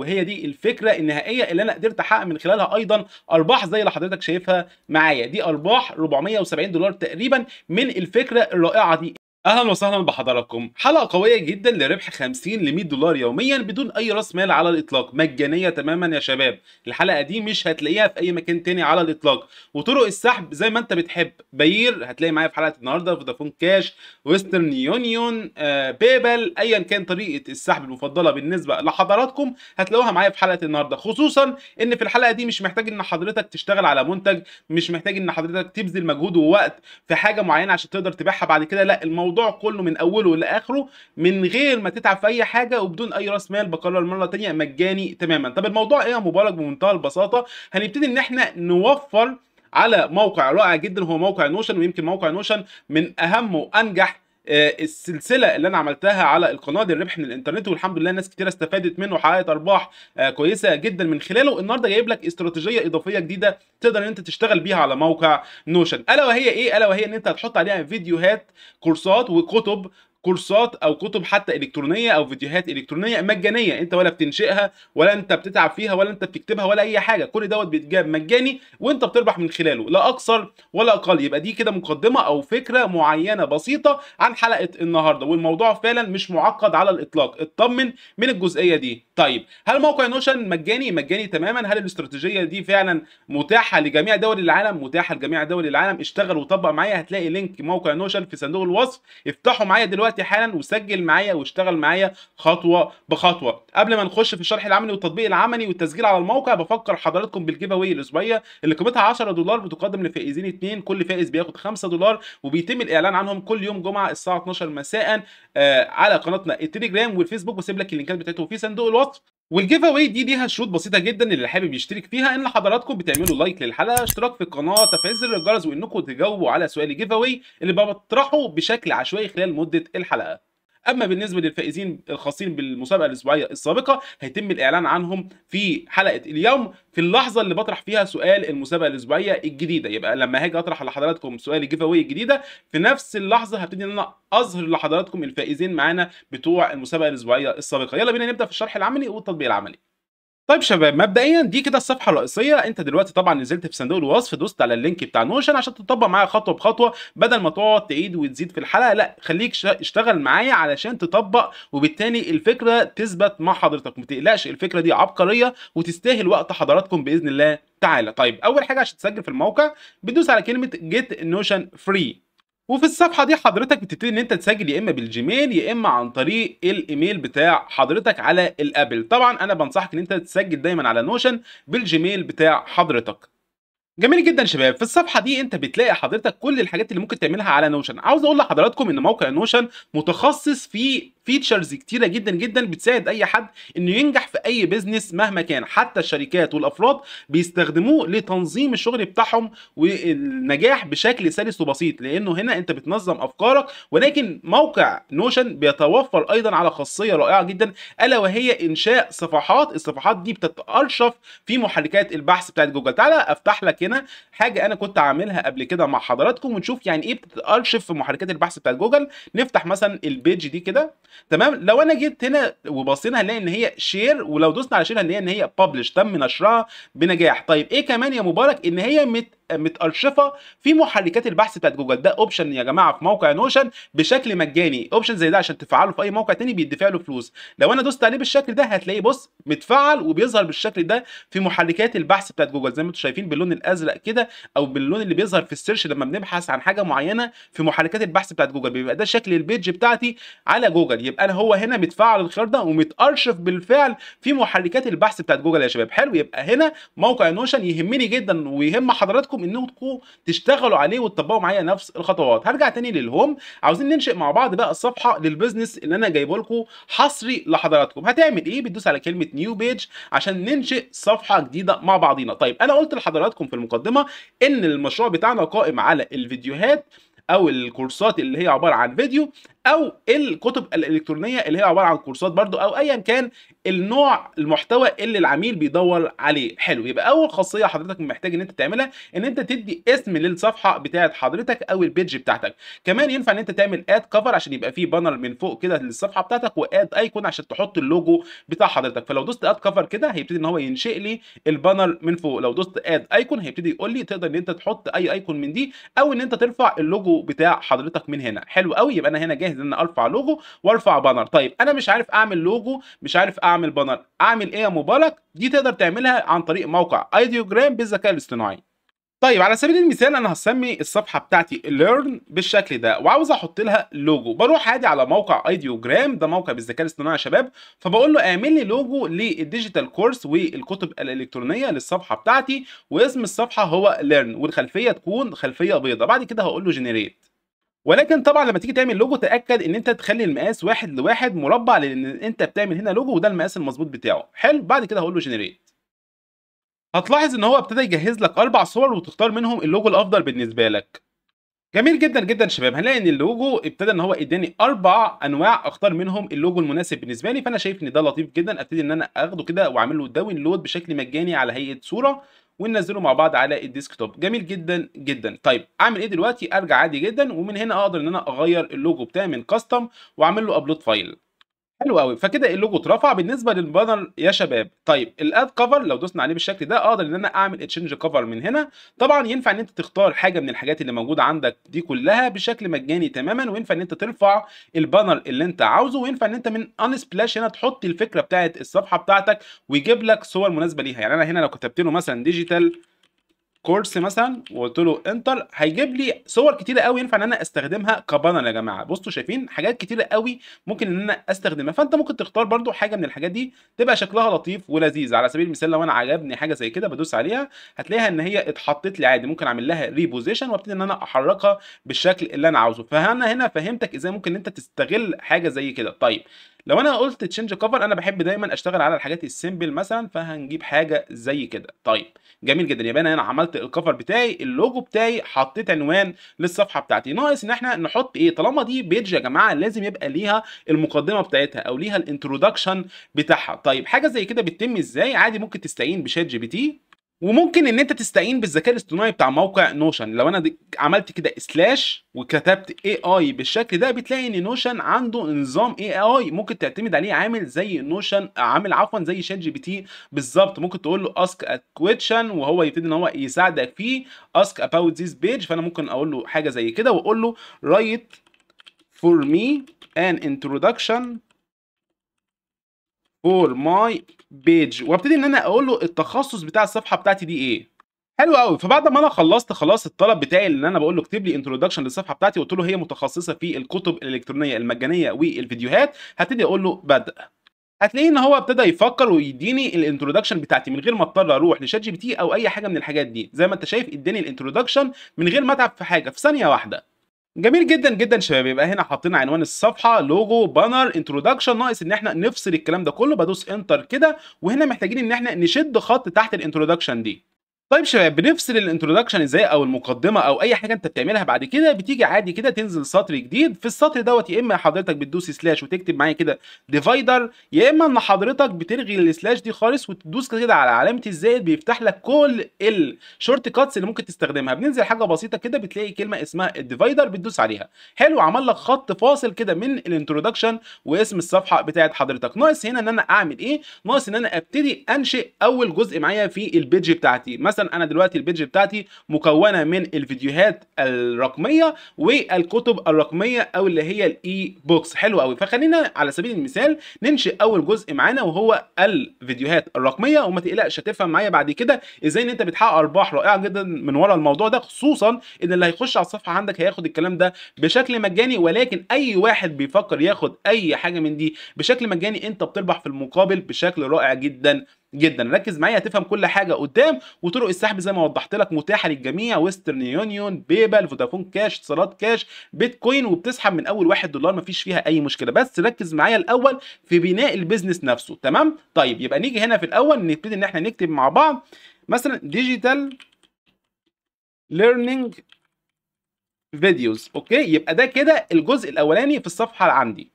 وهي دي الفكره النهائيه اللي انا قدرت احقق من خلالها ايضا ارباح زي اللي حضرتك شايفها معايا دي ارباح 470 دولار تقريبا من الفكره الرائعه دي اهلا وسهلا بحضراتكم حلقه قويه جدا لربح 50 ل 100 دولار يوميا بدون اي راس مال على الاطلاق مجانيه تماما يا شباب الحلقه دي مش هتلاقيها في اي مكان تاني على الاطلاق وطرق السحب زي ما انت بتحب بير هتلاقي معايا في حلقه النهارده فودافون كاش ويسترن يونيون آه بيبل ايا كان طريقه السحب المفضله بالنسبه لحضراتكم هتلاقوها معايا في حلقه النهارده خصوصا ان في الحلقه دي مش محتاج ان حضرتك تشتغل على منتج مش محتاج ان حضرتك تبذل مجهود ووقت في حاجه معينه عشان تقدر تبيعها بعد كده لا الموضوع الموضوع كله من اوله لاخره من غير ما تتعب في اي حاجه وبدون اي راس مال بكرر مره ثانيه مجاني تماما طب الموضوع ايه يا مبارك بمنتهى البساطه هنبتدي ان احنا نوفر على موقع رائع جدا هو موقع نوشن ويمكن موقع نوشن من اهم وانجح آه، السلسله اللي انا عملتها على القناه دي الربح من الانترنت والحمد لله ناس كتير استفادت منه وحققت ارباح آه، كويسه جدا من خلاله النهارده جايب لك استراتيجيه اضافيه جديده تقدر ان انت تشتغل بيها على موقع نوشن الا وهي ايه الا وهي ان انت هتحط عليها فيديوهات كورسات وكتب كورسات او كتب حتى الكترونيه او فيديوهات الكترونيه مجانيه انت ولا بتنشئها ولا انت بتتعب فيها ولا انت بتكتبها ولا اي حاجه كل دوت بيتجاب مجاني وانت بتربح من خلاله لا اكثر ولا اقل يبقى دي كده مقدمه او فكره معينه بسيطه عن حلقه النهارده والموضوع فعلا مش معقد على الاطلاق اطمن من الجزئيه دي طيب هل موقع نوشن مجاني مجاني تماما هل الاستراتيجيه دي فعلا متاحه لجميع دول العالم متاحه لجميع دول العالم اشتغل وطبق معايا هتلاقي لينك موقع نوشن في صندوق الوصف افتحه معايا دلوقتي دلوقتي حالا وسجل معايا واشتغل معايا خطوه بخطوه قبل ما نخش في الشرح العملي والتطبيق العملي والتسجيل على الموقع بفكر حضراتكم بالجيف اواي الاسبوعيه اللي قيمتها 10 دولار بتقدم لفائزين اثنين كل فائز بياخد 5 دولار وبيتم الاعلان عنهم كل يوم جمعه الساعه 12 مساء آه، على قناتنا التليجرام والفيسبوك وسيب لك اللينكات بتاعتهم في صندوق الوصف والجيف اواي دي ليها شروط بسيطه جدا اللي حابب يشترك فيها ان حضراتكم بتعملوا لايك للحلقه اشتراك في القناه تفعيل الجرس وانكم تجاوبوا على سؤال الجيف اواي اللي بطرحه بشكل عشوائي خلال مده الحلقه اما بالنسبه للفائزين الخاصين بالمسابقه الاسبوعيه السابقه هيتم الاعلان عنهم في حلقه اليوم في اللحظه اللي بطرح فيها سؤال المسابقه الاسبوعيه الجديده يبقى لما هاجي اطرح لحضراتكم سؤال الجيف اوي الجديده في نفس اللحظه هبتدي ان انا اظهر لحضراتكم الفائزين معانا بتوع المسابقه الاسبوعيه السابقه يلا بينا نبدا في الشرح العملي والتطبيق العملي طيب شباب مبدئيا دي كده الصفحه الرئيسيه انت دلوقتي طبعا نزلت في صندوق الوصف دوست على اللينك بتاع نوشن عشان تطبق معايا خطوه بخطوه بدل ما تقعد تعيد وتزيد في الحلقه لا خليك اشتغل معايا علشان تطبق وبالتالي الفكره تثبت مع حضرتك ما تقلقش الفكره دي عبقريه وتستاهل وقت حضراتكم باذن الله تعالى طيب اول حاجه عشان تسجل في الموقع بتدوس على كلمه جيت نوشن فري وفي الصفحه دي حضرتك بتبتدي ان انت تسجل يا اما بالجيميل يا اما عن طريق الايميل بتاع حضرتك على الابل طبعا انا بنصحك ان انت تسجل دايما على نوشن بالجيميل بتاع حضرتك جميل جدا شباب في الصفحه دي انت بتلاقي حضرتك كل الحاجات اللي ممكن تعملها على نوشن عاوز اقول لحضراتكم ان موقع نوشن متخصص في فيتشرز كتيره جدا جدا بتساعد اي حد انه ينجح في اي بيزنس مهما كان حتى الشركات والافراد بيستخدموه لتنظيم الشغل بتاعهم والنجاح بشكل سلس وبسيط لانه هنا انت بتنظم افكارك ولكن موقع نوشن بيتوفر ايضا على خاصيه رائعه جدا الا وهي انشاء صفحات الصفحات دي بتتارشف في محركات البحث بتاعت جوجل تعالى افتح لك كده حاجه انا كنت عاملها قبل كده مع حضراتكم ونشوف يعني ايه بتتارشف في محركات البحث بتاعت جوجل نفتح مثلا البيج دي كده تمام لو انا جيت هنا وبصينا هنلاقي ان هي شير ولو دوسنا على شير هنلاقي ان هي ببلش تم نشرها بنجاح طيب ايه كمان يا مبارك ان هي مت متأرشفه في محركات البحث بتاعت جوجل ده اوبشن يا جماعه في موقع نوشن بشكل مجاني اوبشن زي ده عشان تفعله في اي موقع تاني بيدفع له فلوس لو انا دوست عليه بالشكل ده هتلاقيه بص متفعل وبيظهر بالشكل ده في محركات البحث بتاعت جوجل زي ما انتم شايفين باللون الازرق كده او باللون اللي بيظهر في السيرش لما بنبحث عن حاجه معينه في محركات البحث بتاعت جوجل بيبقى ده شكل البيج بتاعتي على جوجل يبقى انا هو هنا متفعل الخيار ده ومتارشف بالفعل في محركات البحث بتاعت جوجل يا شباب حلو يبقى هنا موقع نوشن يهمني جدا ويهم حضراتكم حقكم انكم تشتغلوا عليه وتطبقوا معايا نفس الخطوات هرجع تاني للهوم عاوزين ننشئ مع بعض بقى الصفحه للبيزنس اللي انا جايبه لكم حصري لحضراتكم هتعمل ايه بتدوس على كلمه نيو بيج عشان ننشئ صفحه جديده مع بعضينا طيب انا قلت لحضراتكم في المقدمه ان المشروع بتاعنا قائم على الفيديوهات او الكورسات اللي هي عباره عن فيديو او الكتب الالكترونيه اللي هي عباره عن كورسات برضو او ايا كان النوع المحتوى اللي العميل بيدور عليه حلو يبقى اول خاصيه حضرتك محتاج ان انت تعملها ان انت تدي اسم للصفحه بتاعه حضرتك او البيج بتاعتك كمان ينفع ان انت تعمل اد كفر عشان يبقى فيه بانر من فوق كده للصفحه بتاعتك واد ايكون عشان تحط اللوجو بتاع حضرتك فلو دوست اد كفر كده هيبتدي ان هو ينشئ لي البانر من فوق لو دوست اد ايكون هيبتدي يقول لي تقدر ان انت تحط اي ايكون من دي او ان انت ترفع اللوجو بتاع حضرتك من هنا حلو قوي يبقى انا هنا جاهز ان ارفع لوجو وارفع بانر طيب انا مش عارف اعمل لوجو مش عارف اعمل بانر اعمل ايه يا مبارك دي تقدر تعملها عن طريق موقع ايديوجرام بالذكاء الاصطناعي طيب على سبيل المثال انا هسمي الصفحه بتاعتي ليرن بالشكل ده وعاوز احط لها لوجو بروح عادي على موقع ايديوجرام ده موقع بالذكاء الاصطناعي يا شباب فبقول له اعمل لي لوجو للديجيتال كورس والكتب الالكترونيه للصفحه بتاعتي واسم الصفحه هو ليرن والخلفيه تكون خلفيه بيضاء بعد كده هقول له جنريت ولكن طبعا لما تيجي تعمل لوجو تاكد ان انت تخلي المقاس واحد لواحد مربع لان انت بتعمل هنا لوجو وده المقاس المظبوط بتاعه حلو بعد كده هقول له جنريت هتلاحظ ان هو ابتدى يجهز لك اربع صور وتختار منهم اللوجو الافضل بالنسبه لك جميل جدا جدا شباب هنلاقي ان اللوجو ابتدى ان هو اداني اربع انواع اختار منهم اللوجو المناسب بالنسبه لي فانا شايف ان ده لطيف جدا ابتدي ان انا اخده كده واعمل له داونلود بشكل مجاني على هيئه صوره وننزله مع بعض على الديسكتوب جميل جدا جدا طيب اعمل ايه دلوقتي ارجع عادي جدا ومن هنا اقدر ان انا اغير اللوجو بتاعي من كاستم واعمل له ابلود فايل حلو قوي فكده اللوجو اترفع بالنسبه للبانر يا شباب طيب الاد كفر لو دوسنا عليه بالشكل ده اقدر ان انا اعمل اتشنج كفر من هنا طبعا ينفع ان انت تختار حاجه من الحاجات اللي موجوده عندك دي كلها بشكل مجاني تماما وينفع ان انت ترفع البانر اللي انت عاوزه وينفع ان انت من ان سبلاش هنا تحط الفكره بتاعه الصفحه بتاعتك ويجيب لك صور مناسبه ليها يعني انا هنا لو كتبت له مثلا ديجيتال كورس مثلا وقلت له انتر هيجيب لي صور كتيره قوي ينفع ان انا استخدمها كبانر يا جماعه بصوا شايفين حاجات كتيره قوي ممكن ان انا استخدمها فانت ممكن تختار برده حاجه من الحاجات دي تبقى شكلها لطيف ولذيذ على سبيل المثال لو انا عجبني حاجه زي كده بدوس عليها هتلاقيها ان هي اتحطت لي عادي ممكن اعمل لها ريبوزيشن وابتدي ان انا احركها بالشكل اللي انا عاوزه فانا هنا فهمتك ازاي ممكن انت تستغل حاجه زي كده طيب لو انا قلت تشينج كفر انا بحب دايما اشتغل على الحاجات السيمبل مثلا فهنجيب حاجه زي كده طيب جميل جدا يبقى انا هنا عملت الكفر بتاعي اللوجو بتاعي حطيت عنوان للصفحه بتاعتي ناقص ان احنا نحط ايه طالما دي بيج يا جماعه لازم يبقى ليها المقدمه بتاعتها او ليها الانترودكشن بتاعها طيب حاجه زي كده بتتم ازاي عادي ممكن تستعين بشات جي بي تي وممكن ان انت تستعين بالذكاء الاصطناعي بتاع موقع نوشن لو انا عملت كده سلاش وكتبت اي اي بالشكل ده بتلاقي ان نوشن عنده نظام اي اي ممكن تعتمد عليه عامل زي نوشن عامل عفوا زي شات جي بي تي بالظبط ممكن تقول له اسك ا وهو يبتدي ان هو يساعدك فيه اسك اباوت ذيس بيج فانا ممكن اقول له حاجه زي كده واقول له رايت فور مي ان انترودكشن فور ماي بيج وابتدي ان انا اقول له التخصص بتاع الصفحه بتاعتي دي ايه حلو قوي فبعد ما انا خلصت خلاص الطلب بتاعي اللي انا بقول له اكتب لي انتروداكشن للصفحه بتاعتي قلت له هي متخصصه في الكتب الالكترونيه المجانيه والفيديوهات هبتدي اقول له بدأ هتلاقيه ان هو ابتدى يفكر ويديني الانترودكشن بتاعتي من غير ما اضطر اروح لشات جي بي تي او اي حاجه من الحاجات دي زي ما انت شايف اداني الانترودكشن من غير ما اتعب في حاجه في ثانيه واحده جميل جدا جدا شباب يبقى هنا حاطين عنوان الصفحه لوجو بانر انترودكشن ناقص ان احنا نفصل الكلام ده كله بدوس انتر كده وهنا محتاجين ان احنا نشد خط تحت الانترودكشن دي طيب شباب بنفصل الانترودكشن ازاي او المقدمه او اي حاجه انت بتعملها بعد كده بتيجي عادي كده تنزل سطر جديد في السطر دوت يا اما حضرتك بتدوس سلاش وتكتب معايا كده ديفايدر يا اما ان حضرتك بتلغي السلاش دي خالص وتدوس كده على علامه الزائد بيفتح لك كل الشورت كاتس اللي ممكن تستخدمها بننزل حاجه بسيطه كده بتلاقي كلمه اسمها الديفايدر بتدوس عليها حلو عمل لك خط فاصل كده من الانترودكشن واسم الصفحه بتاعت حضرتك ناقص هنا ان انا اعمل ايه ناقص ان انا ابتدي انشئ اول جزء معايا في البيدج بتاعتي مثلا مثلا انا دلوقتي البيدج بتاعتي مكونه من الفيديوهات الرقميه والكتب الرقميه او اللي هي الاي بوكس حلو قوي فخلينا على سبيل المثال ننشئ اول جزء معانا وهو الفيديوهات الرقميه وما تقلقش هتفهم معايا بعد كده ازاي ان انت بتحقق ارباح رائعه جدا من ورا الموضوع ده خصوصا ان اللي هيخش على الصفحه عندك هياخد الكلام ده بشكل مجاني ولكن اي واحد بيفكر ياخد اي حاجه من دي بشكل مجاني انت بتربح في المقابل بشكل رائع جدا جدا ركز معايا هتفهم كل حاجه قدام وطرق السحب زي ما وضحت لك متاحه للجميع ويسترن يونيون بيبال فودافون كاش اتصالات كاش بيتكوين وبتسحب من اول 1 دولار مفيش فيها اي مشكله بس ركز معايا الاول في بناء البيزنس نفسه تمام طيب يبقى نيجي هنا في الاول نبتدي ان احنا نكتب مع بعض مثلا ديجيتال ليرنينج فيديوز اوكي يبقى ده كده الجزء الاولاني في الصفحه اللي عندي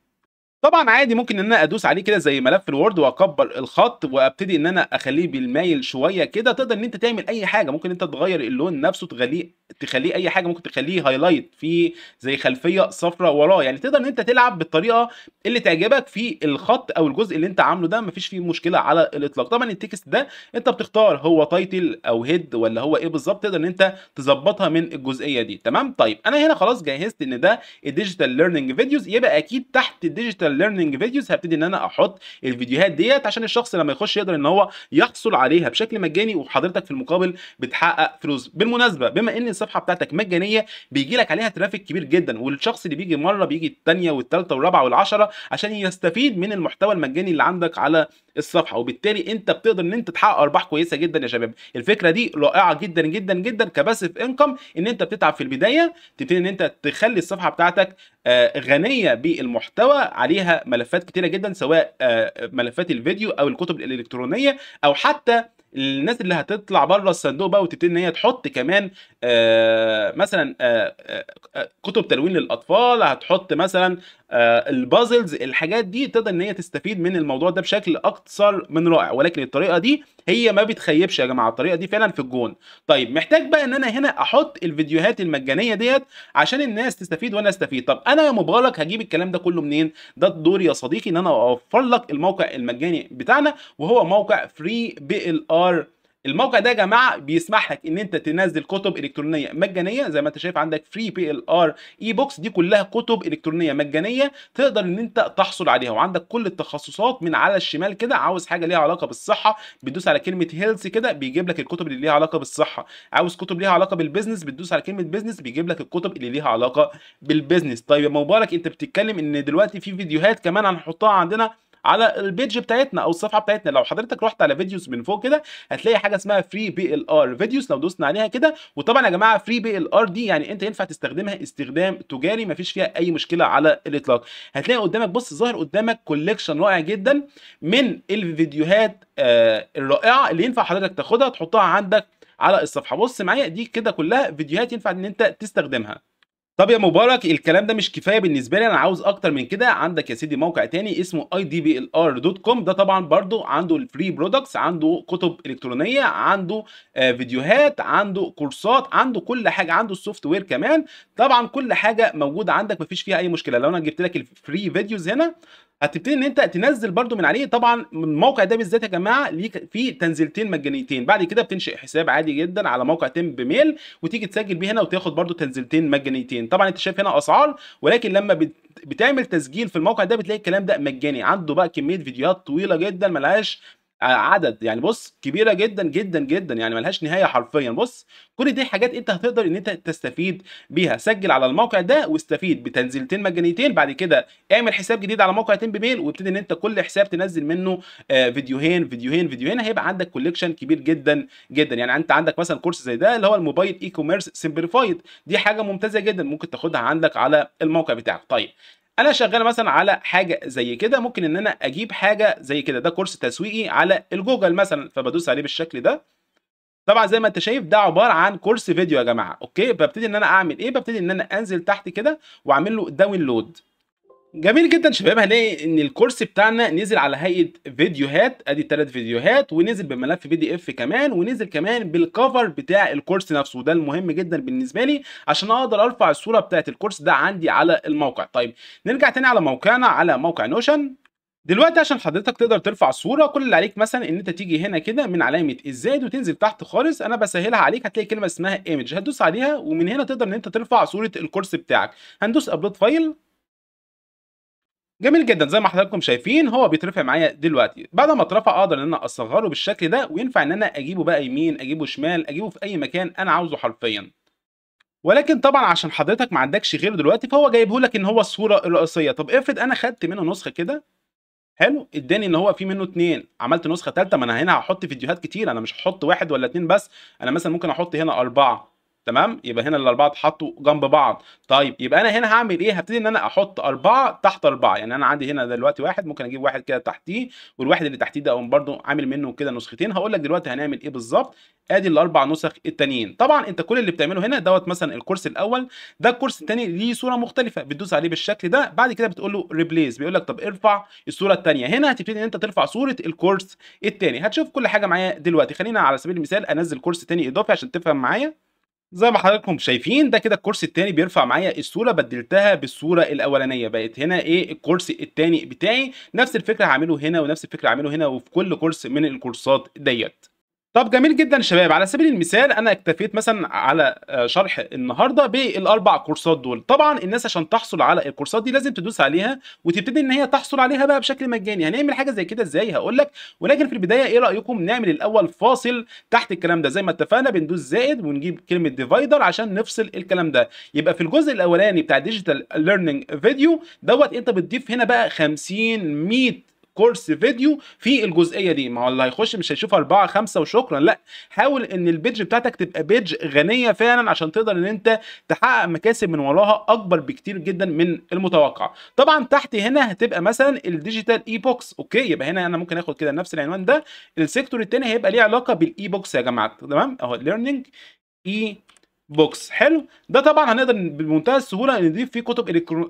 طبعا عادي ممكن ان انا ادوس عليه كده زي ملف الوورد واكبر الخط وابتدي ان انا اخليه بالمايل شويه كده تقدر ان انت تعمل اي حاجه ممكن انت تغير اللون نفسه تخليه تخليه اي حاجه ممكن تخليه هايلايت في زي خلفيه صفراء وراه يعني تقدر ان انت تلعب بالطريقه اللي تعجبك في الخط او الجزء اللي انت عامله ده مفيش فيه مشكله على الاطلاق طبعا التكست ده انت بتختار هو تايتل او هيد ولا هو ايه بالظبط تقدر ان انت تظبطها من الجزئيه دي تمام طيب انا هنا خلاص جهزت ان ده الديجيتال ليرنينج فيديوز يبقى اكيد تحت الديجيتال البراكتيكال فيديوز هبتدي ان انا احط الفيديوهات ديت عشان الشخص لما يخش يقدر ان هو يحصل عليها بشكل مجاني وحضرتك في المقابل بتحقق فلوس بالمناسبه بما ان الصفحه بتاعتك مجانيه بيجي لك عليها ترافيك كبير جدا والشخص اللي بيجي مره بيجي الثانيه والثالثه والرابعه والعشره عشان يستفيد من المحتوى المجاني اللي عندك على الصفحه وبالتالي انت بتقدر ان انت تحقق ارباح كويسه جدا يا شباب الفكره دي رائعه جدا جدا جدا كباسيف انكم ان انت بتتعب في البدايه تبتدي ان انت تخلي الصفحه بتاعتك آه، غنيه بالمحتوى عليها ملفات كتيره جدا سواء آه، ملفات الفيديو او الكتب الالكترونيه او حتى الناس اللي هتطلع بره الصندوق بقى وتبتدي ان هي تحط كمان آه مثلا آه آه, آه، كتب تلوين للاطفال هتحط مثلا آه، البازلز الحاجات دي تقدر ان هي تستفيد من الموضوع ده بشكل اكثر من رائع ولكن الطريقه دي هي ما بتخيبش يا جماعه الطريقه دي فعلا في الجون طيب محتاج بقى ان انا هنا احط الفيديوهات المجانيه ديت عشان الناس تستفيد وانا استفيد طب انا يا مبارك هجيب الكلام ده كله منين ده الدور يا صديقي ان انا اوفر لك الموقع المجاني بتاعنا وهو موقع فري بي ال ار الموقع ده يا جماعه بيسمح لك ان انت تنزل كتب الكترونيه مجانيه زي ما انت شايف عندك فري بي ال ار اي بوكس دي كلها كتب الكترونيه مجانيه تقدر ان انت تحصل عليها وعندك كل التخصصات من على الشمال كده عاوز حاجه ليها علاقه بالصحه بتدوس على كلمه هيلث كده بيجيب لك الكتب اللي ليها علاقه بالصحه عاوز كتب ليها علاقه بالبيزنس بتدوس على كلمه بيزنس بيجيب لك الكتب اللي ليها علاقه بالبيزنس طيب يا مبارك انت بتتكلم ان دلوقتي في فيديوهات كمان هنحطها عندنا على البيج بتاعتنا او الصفحه بتاعتنا لو حضرتك رحت على فيديوز من فوق كده هتلاقي حاجه اسمها فري بي ال ار فيديوز لو دوسنا عليها كده وطبعا يا جماعه فري بي ال ار دي يعني انت ينفع تستخدمها استخدام تجاري مفيش فيها اي مشكله على الاطلاق هتلاقي قدامك بص ظاهر قدامك كوليكشن رائع جدا من الفيديوهات آه الرائعه اللي ينفع حضرتك تاخدها تحطها عندك على الصفحه بص معايا دي كده كلها فيديوهات ينفع ان انت تستخدمها طب يا مبارك الكلام ده مش كفايه بالنسبه لي انا عاوز اكتر من كده عندك يا سيدي موقع تاني اسمه idblr.com ده طبعا برضو عنده الفري برودكتس عنده كتب الكترونيه عنده آه فيديوهات عنده كورسات عنده كل حاجه عنده السوفت وير كمان طبعا كل حاجه موجوده عندك مفيش فيها اي مشكله لو انا جبت لك الفري فيديوز هنا هتبتدي ان انت تنزل برده من عليه طبعا الموقع ده بالذات يا جماعه ليك فيه تنزيلتين مجانيتين بعد كده بتنشئ حساب عادي جدا على موقع تيم بميل وتيجي تسجل بيه هنا وتاخد برده تنزيلتين مجانيتين طبعا انت شايف هنا اسعار ولكن لما بت... بتعمل تسجيل في الموقع ده بتلاقي الكلام ده مجاني عنده بقى كميه فيديوهات طويله جدا ملهاش عدد يعني بص كبيره جدا جدا جدا يعني ملهاش نهايه حرفيا بص كل دي حاجات انت هتقدر ان انت تستفيد بيها سجل على الموقع ده واستفيد بتنزيلتين مجانيتين بعد كده اعمل حساب جديد على موقع تيم بميل وابتدي ان انت كل حساب تنزل منه آه، فيديوهين فيديوهين فيديوهين هيبقى عندك كوليكشن كبير جدا جدا يعني انت عندك مثلا كورس زي ده اللي هو الموبايل اي كوميرس سمبليفايد دي حاجه ممتازه جدا ممكن تاخدها عندك على الموقع بتاعك طيب انا شغال مثلا على حاجه زي كده ممكن ان انا اجيب حاجه زي كده ده كورس تسويقي على الجوجل مثلا فبدوس عليه بالشكل ده طبعا زي ما انت شايف ده عباره عن كورس فيديو يا جماعه اوكي ببتدي ان انا اعمل ايه ببتدي ان انا انزل تحت كده واعمل له داونلود جميل جدا شباب هنلاقي ان الكورس بتاعنا نزل على هيئه فيديوهات ادي ثلاث فيديوهات ونزل بملف بي دي اف كمان ونزل كمان بالكفر بتاع الكورس نفسه وده المهم جدا بالنسبه لي عشان اقدر ارفع الصوره بتاعه الكورس ده عندي على الموقع طيب نرجع تاني على موقعنا على موقع نوشن دلوقتي عشان حضرتك تقدر ترفع الصوره كل اللي عليك مثلا ان انت تيجي هنا كده من علامه الزائد وتنزل تحت خالص انا بسهلها عليك هتلاقي كلمه اسمها ايمج هتدوس عليها ومن هنا تقدر ان انت ترفع صوره الكورس بتاعك هندوس ابلود فايل جميل جدا زي ما حضراتكم شايفين هو بيترفع معايا دلوقتي بعد ما اترفع اقدر ان انا اصغره بالشكل ده وينفع ان انا اجيبه بقى يمين اجيبه شمال اجيبه في اي مكان انا عاوزه حرفيا ولكن طبعا عشان حضرتك ما عندكش غيره دلوقتي فهو جايبه لك ان هو الصوره الرئيسيه طب افرض انا خدت منه نسخه كده حلو اداني ان هو في منه اتنين عملت نسخه ثالثه ما انا هنا هحط فيديوهات كتير انا مش هحط واحد ولا اتنين بس انا مثلا ممكن احط هنا اربعه تمام يبقى هنا الاربعه اتحطوا جنب بعض طيب يبقى انا هنا هعمل ايه هبتدي ان انا احط اربعه تحت اربعه يعني انا عندي هنا دلوقتي واحد ممكن اجيب واحد كده تحتيه والواحد اللي تحتيه ده اقوم برده عامل منه كده نسختين هقول لك دلوقتي هنعمل ايه بالظبط ادي الاربع نسخ التانيين طبعا انت كل اللي بتعمله هنا دوت مثلا الكورس الاول ده الكورس الثاني ليه صوره مختلفه بتدوس عليه بالشكل ده بعد كده بتقول له ريبليس بيقول لك طب ارفع الصوره الثانيه هنا هتبتدي ان انت ترفع صوره الكورس الثاني هتشوف كل حاجه معايا دلوقتي خلينا على سبيل المثال انزل كورس ثاني اضافي عشان تفهم معايا زي ما حضراتكم شايفين ده كده الكرسي التاني بيرفع معايا الصوره بدلتها بالصوره الاولانيه بقت هنا ايه الكرسي التاني بتاعي نفس الفكره هعمله هنا ونفس الفكره هعمله هنا وفي كل كورس من الكورسات ديت طب جميل جدا شباب على سبيل المثال انا اكتفيت مثلا على آه، شرح النهارده بالاربع كورسات دول طبعا الناس عشان تحصل على الكورسات دي لازم تدوس عليها وتبتدي ان هي تحصل عليها بقى بشكل مجاني هنعمل حاجه زي كده ازاي هقول لك ولكن في البدايه ايه رايكم نعمل الاول فاصل تحت الكلام ده زي ما اتفقنا بندوس زائد ونجيب كلمه ديفايدر عشان نفصل الكلام ده يبقى في الجزء الاولاني بتاع ديجيتال ليرنينج فيديو دوت انت بتضيف هنا بقى 50 100 كورس فيديو في الجزئيه دي ما هو اللي هيخش مش هيشوف اربعه خمسه وشكرا لا حاول ان البيدج بتاعتك تبقى بيدج غنيه فعلا عشان تقدر ان انت تحقق مكاسب من وراها اكبر بكتير جدا من المتوقع طبعا تحت هنا هتبقى مثلا الديجيتال اي بوكس اوكي يبقى هنا انا ممكن اخد كده نفس العنوان ده السيكتور الثاني هيبقى ليه علاقه بالاي بوكس يا جماعه تمام اهو ليرنينج اي بوكس حلو ده طبعا هنقدر بمنتهى السهوله نضيف فيه كتب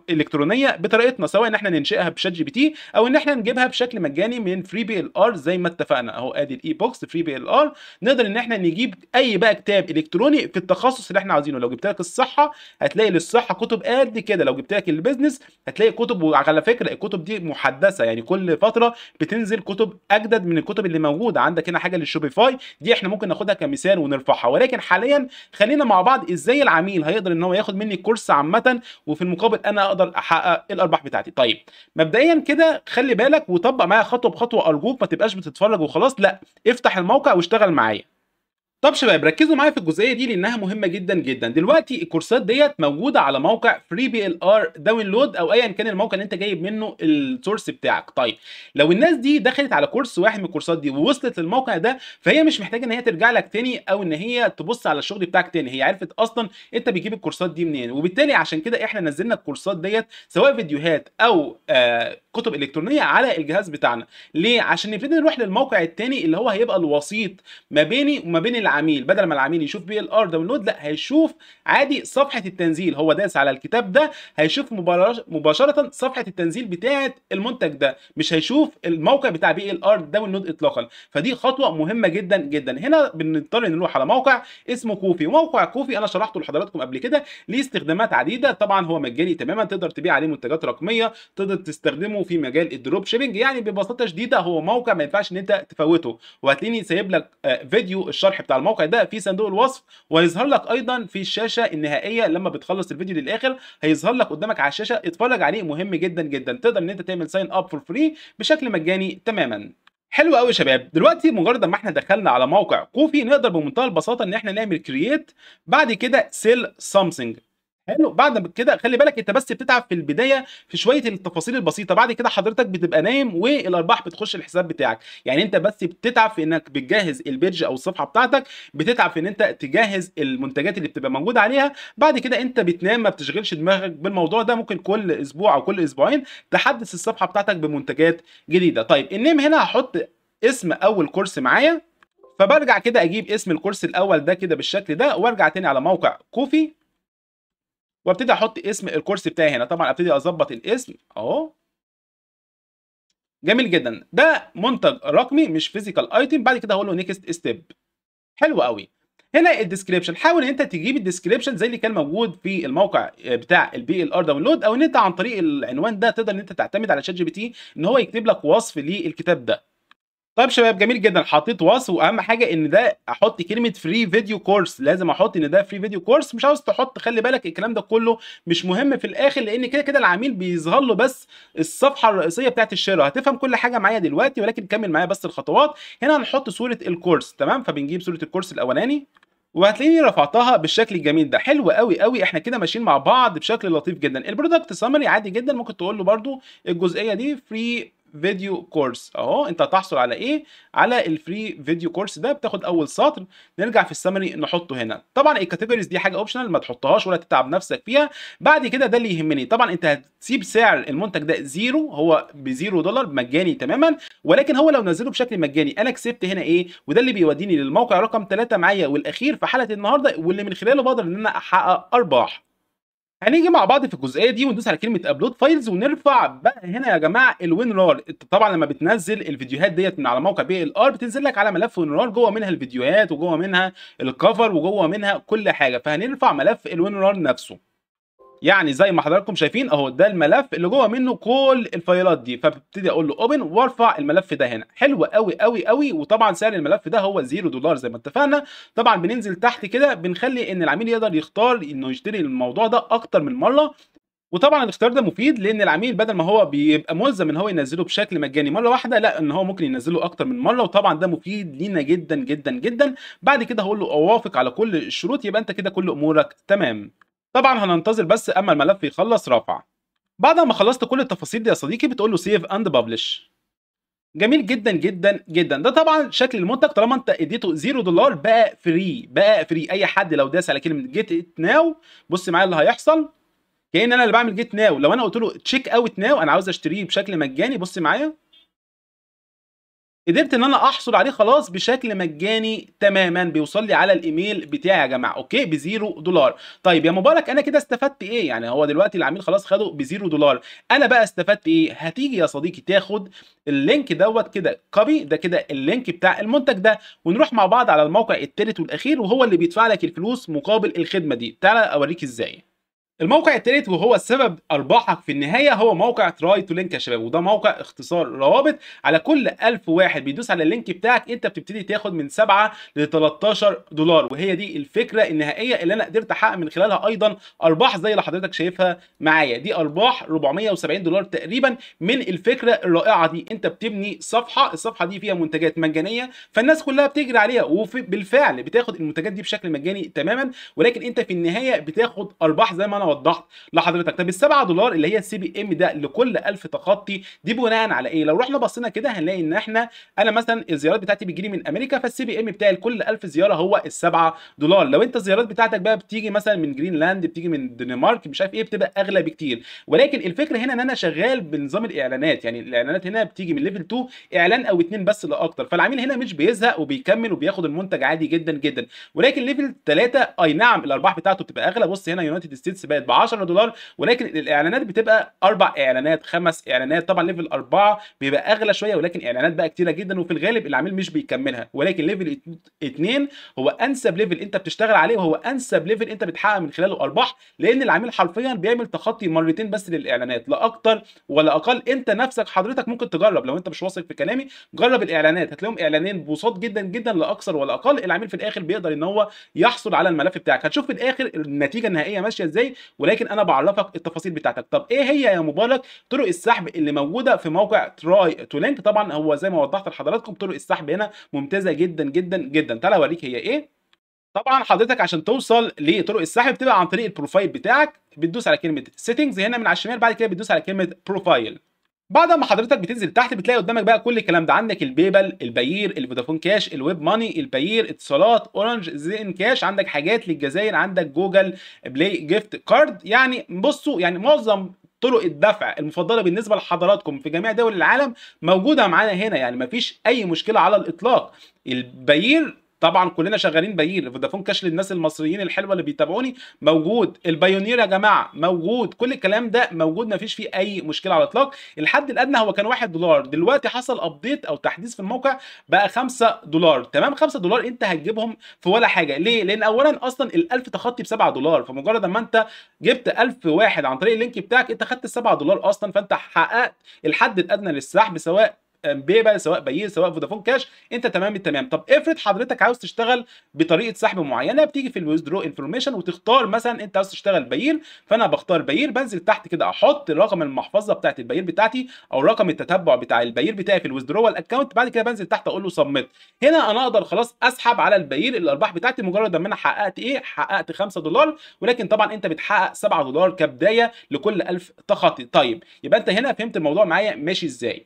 الكترونيه بطريقتنا سواء ان احنا ننشئها بشات جي بي تي او ان احنا نجيبها بشكل مجاني من فري بي ال ار زي ما اتفقنا اهو ادي الاي بوكس فري بي ال ار نقدر ان احنا نجيب اي بقى كتاب الكتروني في التخصص اللي احنا عايزينه لو جبت لك الصحه هتلاقي للصحه كتب قد كده لو جبت لك البيزنس هتلاقي كتب وعلى فكره الكتب دي محدثه يعني كل فتره بتنزل كتب اجدد من الكتب اللي موجوده عندك هنا حاجه للشوبيفاي دي احنا ممكن ناخدها كمثال ونرفعها ولكن حاليا خلينا مع بعض بعض ازاي العميل هيقدر ان هو ياخد مني كورس عامه وفي المقابل انا اقدر احقق الارباح بتاعتي طيب مبدئيا كده خلي بالك وطبق معايا خطوه بخطوه ارجوك ما تبقاش بتتفرج وخلاص لا افتح الموقع واشتغل معايا طب شباب ركزوا معايا في الجزئيه دي لانها مهمه جدا جدا دلوقتي الكورسات ديت موجوده على موقع فري بي ال ار داونلود او ايا كان الموقع اللي انت جايب منه السورس بتاعك طيب لو الناس دي دخلت على كورس واحد من الكورسات دي ووصلت للموقع ده فهي مش محتاجه ان هي ترجع لك تاني او ان هي تبص على الشغل بتاعك تاني هي عرفت اصلا انت بتجيب الكورسات دي منين وبالتالي عشان كده احنا نزلنا الكورسات ديت سواء فيديوهات او آه كتب الكترونيه على الجهاز بتاعنا ليه عشان نبتدي نروح للموقع التاني اللي هو هيبقى الوسيط ما بيني وما بين العميل بدل ما العميل يشوف بي ال ار داونلود لا هيشوف عادي صفحه التنزيل هو داس على الكتاب ده هيشوف مباشره صفحه التنزيل بتاعه المنتج ده مش هيشوف الموقع بتاع بي ال ار داونلود اطلاقا فدي خطوه مهمه جدا جدا هنا بنضطر نروح على موقع اسمه كوفي موقع كوفي انا شرحته لحضراتكم قبل كده ليه استخدامات عديده طبعا هو مجاني تماما تقدر تبيع عليه منتجات رقميه تقدر تستخدمه في مجال الدروب شيبنج يعني ببساطه شديده هو موقع ما ينفعش ان انت تفوته وهتلاقيني سايب لك آه، فيديو الشرح بتاع على الموقع ده في صندوق الوصف وهيظهر لك ايضا في الشاشه النهائيه لما بتخلص الفيديو للاخر هيظهر لك قدامك على الشاشه اتفرج عليه مهم جدا جدا تقدر ان انت تعمل ساين اب فور فري بشكل مجاني تماما حلو قوي يا شباب دلوقتي مجرد ما احنا دخلنا على موقع كوفي نقدر بمنتهى البساطه ان احنا نعمل كرييت بعد كده سيل سامسونج حلو بعد كده خلي بالك انت بس بتتعب في البدايه في شويه التفاصيل البسيطه بعد كده حضرتك بتبقى نايم والارباح بتخش الحساب بتاعك يعني انت بس بتتعب في انك بتجهز البيدج او الصفحه بتاعتك بتتعب في ان انت تجهز المنتجات اللي بتبقى موجوده عليها بعد كده انت بتنام ما بتشغلش دماغك بالموضوع ده ممكن كل اسبوع او كل اسبوعين تحدث الصفحه بتاعتك بمنتجات جديده طيب النيم هنا هحط اسم اول كورس معايا فبرجع كده اجيب اسم الكورس الاول ده كده بالشكل ده وارجع تاني على موقع كوفي وابتدي احط اسم الكورس بتاعي هنا طبعا ابتدي اظبط الاسم اهو جميل جدا ده منتج رقمي مش فيزيكال ايتم بعد كده هقول له نيكست ستيب حلو قوي هنا الديسكريبشن حاول ان انت تجيب الديسكريبشن زي اللي كان موجود في الموقع بتاع البي ال ار داونلود او ان انت عن طريق العنوان ده تقدر ان انت تعتمد على شات جي بي تي ان هو يكتب لك وصف للكتاب ده طيب شباب جميل جدا حطيت وصف واهم حاجه ان ده احط كلمه فري فيديو كورس لازم احط ان ده فري فيديو كورس مش عاوز تحط خلي بالك الكلام ده كله مش مهم في الاخر لان كده كده العميل بيظهر له بس الصفحه الرئيسيه بتاعت الشراء هتفهم كل حاجه معايا دلوقتي ولكن كمل معايا بس الخطوات هنا هنحط صوره الكورس تمام فبنجيب صوره الكورس الاولاني وهتلاقيني رفعتها بالشكل الجميل ده حلو قوي قوي احنا كده ماشيين مع بعض بشكل لطيف جدا البرودكت سامري عادي جدا ممكن تقول له برده الجزئيه دي فري فيديو كورس اهو انت هتحصل على ايه على الفري فيديو كورس ده بتاخد اول سطر نرجع في السمري نحطه هنا طبعا الكاتيجوريز دي حاجه اوبشنال ما تحطهاش ولا تتعب نفسك فيها بعد كده ده اللي يهمني طبعا انت هتسيب سعر المنتج ده زيرو هو بزيرو دولار مجاني تماما ولكن هو لو نزله بشكل مجاني انا كسبت هنا ايه وده اللي بيوديني للموقع رقم 3 معايا والاخير في حلقه النهارده واللي من خلاله بقدر ان انا احقق ارباح هنيجي مع بعض في الجزئيه دي وندوس على كلمه ابلود فايلز ونرفع بقى هنا يا جماعه رار طبعا لما بتنزل الفيديوهات ديت من على موقع بي ال ار بتنزل لك على ملف رار جوه منها الفيديوهات وجوه منها الكفر وجوه منها كل حاجه فهنرفع ملف رار نفسه يعني زي ما حضراتكم شايفين اهو ده الملف اللي جوه منه كل الفايلات دي فببتدي اقول له اوبن وارفع الملف ده هنا حلو قوي قوي قوي وطبعا سعر الملف ده هو 0 دولار زي ما اتفقنا طبعا بننزل تحت كده بنخلي ان العميل يقدر يختار انه يشتري الموضوع ده اكتر من مره وطبعا الاختيار ده مفيد لان العميل بدل ما هو بيبقى ملزم ان هو ينزله بشكل مجاني مره واحده لا ان هو ممكن ينزله اكتر من مره وطبعا ده مفيد لينا جدا جدا جدا بعد كده هقول له اوافق على كل الشروط يبقى انت كده كل امورك تمام طبعا هننتظر بس اما الملف يخلص رفع بعد ما خلصت كل التفاصيل دي يا صديقي بتقول له سيف اند بابلش جميل جدا جدا جدا ده طبعا شكل المنتج طالما انت اديته 0 دولار بقى فري بقى فري اي حد لو داس على كلمه جيت ات ناو بص معايا اللي هيحصل كان انا اللي بعمل جيت ناو لو انا قلت له تشيك اوت ناو انا عاوز اشتريه بشكل مجاني بص معايا قدرت ان انا احصل عليه خلاص بشكل مجاني تماما بيوصل لي على الايميل بتاعي يا جماعه اوكي بزيرو دولار طيب يا مبارك انا كده استفدت ايه يعني هو دلوقتي العميل خلاص خده بزيرو دولار انا بقى استفدت ايه هتيجي يا صديقي تاخد اللينك دوت كده كوبي ده كده اللينك بتاع المنتج ده ونروح مع بعض على الموقع الثالث والاخير وهو اللي بيدفع لك الفلوس مقابل الخدمه دي تعالى اوريك ازاي الموقع الثالث وهو السبب ارباحك في النهايه هو موقع تراي تو لينك يا شباب وده موقع اختصار روابط على كل 1000 واحد بيدوس على اللينك بتاعك انت بتبتدي تاخد من 7 ل 13 دولار وهي دي الفكره النهائيه اللي انا قدرت احقق من خلالها ايضا ارباح زي اللي حضرتك شايفها معايا دي ارباح 470 دولار تقريبا من الفكره الرائعه دي انت بتبني صفحه الصفحه دي فيها منتجات مجانيه فالناس كلها بتجري عليها وبالفعل بتاخد المنتجات دي بشكل مجاني تماما ولكن انت في النهايه بتاخد ارباح زي ما انا وضحت لحضرتك طب السبعة دولار اللي هي السي بي ام ده لكل 1000 تخطي دي بناء على ايه لو رحنا بصينا كده هنلاقي ان احنا انا مثلا الزيارات بتاعتي بتجيلي من امريكا فالسي بي ام بتاعي لكل 1000 زياره هو ال7 دولار لو انت الزيارات بتاعتك بقى بتيجي مثلا من جرينلاند بتيجي من الدنمارك مش عارف ايه بتبقى اغلى بكتير ولكن الفكره هنا ان انا شغال بنظام الاعلانات يعني الاعلانات هنا بتيجي من ليفل 2 اعلان او اتنين بس لا اكتر فالعميل هنا مش بيزهق وبيكمل وبياخد المنتج عادي جدا جدا ولكن ليفل 3 اي نعم الارباح بتاعته بتبقى اغلى بص هنا يونايتد ستيتس بقى اعلانات ب 10 دولار ولكن الاعلانات بتبقى اربع اعلانات خمس اعلانات طبعا ليفل اربعه بيبقى اغلى شويه ولكن اعلانات بقى كتيره جدا وفي الغالب العميل مش بيكملها ولكن ليفل اثنين هو انسب ليفل انت بتشتغل عليه وهو انسب ليفل انت بتحقق من خلاله ارباح لان العميل حرفيا بيعمل تخطي مرتين بس للاعلانات لا اكتر ولا اقل انت نفسك حضرتك ممكن تجرب لو انت مش واثق في كلامي جرب الاعلانات هتلاقيهم اعلانين بوساط جدا جدا لا اكثر ولا اقل العميل في الاخر بيقدر ان هو يحصل على الملف بتاعك هتشوف في الاخر النتيجه النهائيه ماشيه ازاي ولكن انا بعرفك التفاصيل بتاعتك طب ايه هي يا مبارك طرق السحب اللي موجوده في موقع تراي تو لينك طبعا هو زي ما وضحت لحضراتكم طرق السحب هنا ممتازه جدا جدا جدا تعالى اوريك هي ايه طبعا حضرتك عشان توصل لطرق السحب بتبقى عن طريق البروفايل بتاعك بتدوس على كلمه سيتنجز هنا من على الشمال بعد كده بتدوس على كلمه بروفايل بعد ما حضرتك بتنزل تحت بتلاقي قدامك بقى كل الكلام ده عندك البيبل البيير الفودافون كاش الويب ماني البيير اتصالات اورنج زين كاش عندك حاجات للجزائر عندك جوجل بلاي جيفت كارد يعني بصوا يعني معظم طرق الدفع المفضله بالنسبه لحضراتكم في جميع دول العالم موجوده معانا هنا يعني مفيش اي مشكله على الاطلاق البيير طبعا كلنا شغالين بايير فودافون كاش للناس المصريين الحلوه اللي بيتابعوني موجود البايونير يا جماعه موجود كل الكلام ده موجود ما فيش فيه اي مشكله على الاطلاق الحد الادنى هو كان 1 دولار دلوقتي حصل ابديت او تحديث في الموقع بقى 5 دولار تمام 5 دولار انت هتجيبهم في ولا حاجه ليه لان اولا اصلا ال1000 تخطي ب 7 دولار فمجرد ما انت جبت 1000 واحد عن طريق اللينك بتاعك انت خدت 7 دولار اصلا فانت حققت الحد الادنى للسحب سواء بيبقى سواء بيي سواء فودافون كاش انت تمام التمام طب افرض حضرتك عاوز تشتغل بطريقه سحب معينه بتيجي في الويزدرو انفورميشن وتختار مثلا انت عاوز تشتغل باير فانا بختار باير بنزل تحت كده احط رقم المحفظه بتاعت الباير بتاعتي او رقم التتبع بتاع الباير بتاعي في الويزدرو الاكونت بعد كده بنزل تحت اقول له سبميت هنا انا اقدر خلاص اسحب على الباير الارباح بتاعتي مجرد ما انا حققت ايه حققت 5 دولار ولكن طبعا انت بتحقق 7 دولار كبدايه لكل 1000 تخطي طيب يبقى انت هنا فهمت الموضوع معايا ماشي ازاي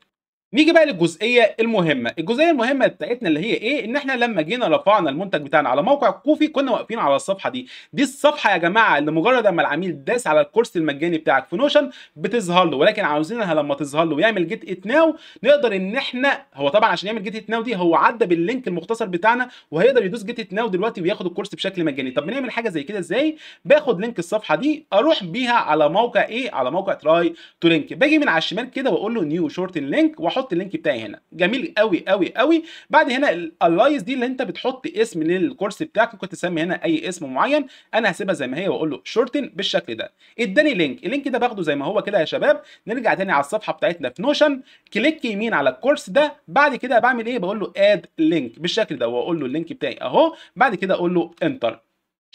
نيجي بقى للجزئيه المهمه الجزئيه المهمه بتاعتنا اللي هي ايه ان احنا لما جينا رفعنا المنتج بتاعنا على موقع كوفي كنا واقفين على الصفحه دي دي الصفحه يا جماعه اللي مجرد اما العميل داس على الكورس المجاني بتاعك في نوشن بتظهر له ولكن عاوزينها لما تظهر له ويعمل جيت ات ناو نقدر ان احنا هو طبعا عشان يعمل جيت ات ناو دي هو عدى باللينك المختصر بتاعنا وهيقدر يدوس جيت ات ناو دلوقتي وياخد الكورس بشكل مجاني طب بنعمل حاجه زي كده ازاي باخد لينك الصفحه دي اروح بيها على موقع ايه على موقع تراي تو لينك باجي من على الشمال كده واقول له نيو شورت لينك واحط هحط اللينك بتاعي هنا جميل قوي قوي قوي بعد هنا الالايز دي اللي انت بتحط اسم للكورس بتاعك ممكن تسمي هنا اي اسم معين انا هسيبها زي ما هي واقول له شورتن بالشكل ده اداني لينك اللينك ده باخده زي ما هو كده يا شباب نرجع تاني على الصفحه بتاعتنا في نوشن كليك يمين على الكورس ده بعد كده بعمل ايه بقول له اد لينك بالشكل ده واقول له اللينك بتاعي اهو بعد كده اقول له انتر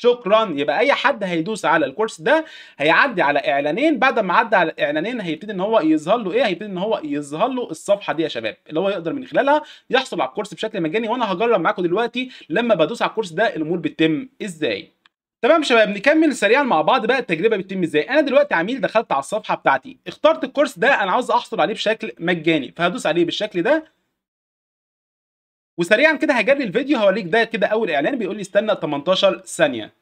شكرا يبقى اي حد هيدوس على الكورس ده هيعدي على اعلانين بعد ما عدى على الاعلانين هيبتدي ان هو يظهر له ايه هيبتدي ان هو يظهر له الصفحه دي يا شباب اللي هو يقدر من خلالها يحصل على الكورس بشكل مجاني وانا هجرب معاكم دلوقتي لما بدوس على الكورس ده الامور بتتم ازاي تمام شباب نكمل سريعا مع بعض بقى التجربه بتتم ازاي انا دلوقتي عميل دخلت على الصفحه بتاعتي اخترت الكورس ده انا عاوز احصل عليه بشكل مجاني فهدوس عليه بالشكل ده وسريعا كده هجري الفيديو هوريك ده كده اول اعلان بيقول لي استنى 18 ثانيه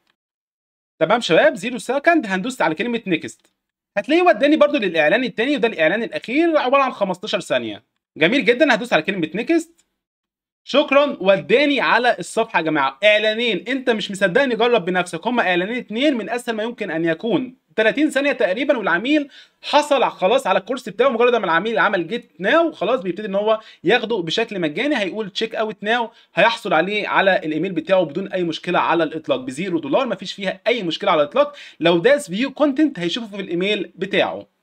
تمام شباب زيرو سكند هندوس على كلمه نيكست هتلاقيه وداني برده للاعلان الثاني وده الاعلان الاخير عباره عن 15 ثانيه جميل جدا هدوس على كلمه نيكست شكرا وداني على الصفحه يا جماعه اعلانين انت مش مصدقني جرب بنفسك هما اعلانين اثنين من اسهل ما يمكن ان يكون 30 ثانيه تقريبا والعميل حصل خلاص على الكورس بتاعه مجرد ما العميل عمل جيت ناو خلاص بيبتدي ان هو ياخده بشكل مجاني هيقول تشيك اوت ناو هيحصل عليه على الايميل بتاعه بدون اي مشكله على الاطلاق بزيرو دولار مفيش فيها اي مشكله على الاطلاق لو داس فيو كونتنت هيشوفه في الايميل بتاعه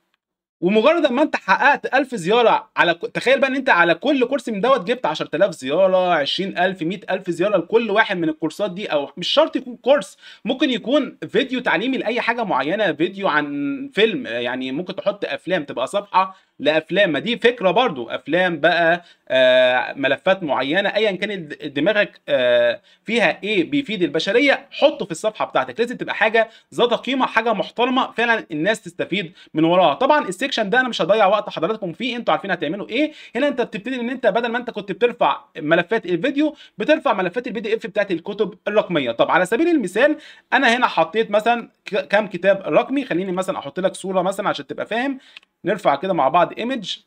ومجرد ما انت حققت 1000 زياره على تخيل بقى ان انت على كل كورس من دوت جبت 10000 زياره 20000 100000 زياره لكل واحد من الكورسات دي او مش شرط يكون كورس ممكن يكون فيديو تعليمي لاي حاجه معينه فيديو عن فيلم يعني ممكن تحط افلام تبقى صفحه لافلام ما دي فكره برضو افلام بقى آه ملفات معينه ايا كان دماغك آه فيها ايه بيفيد البشريه حطه في الصفحه بتاعتك لازم تبقى حاجه ذات قيمه حاجه محترمه فعلا الناس تستفيد من وراها طبعا السكشن ده انا مش هضيع وقت حضراتكم فيه انتوا عارفين هتعملوا ايه هنا انت بتبتدي ان انت بدل ما انت كنت بترفع ملفات الفيديو بترفع ملفات البي دي اف بتاعت الكتب الرقميه طب على سبيل المثال انا هنا حطيت مثلا كام كتاب رقمي خليني مثلا احط لك صوره مثلا عشان تبقى فاهم نرفع كده مع بعض ايمج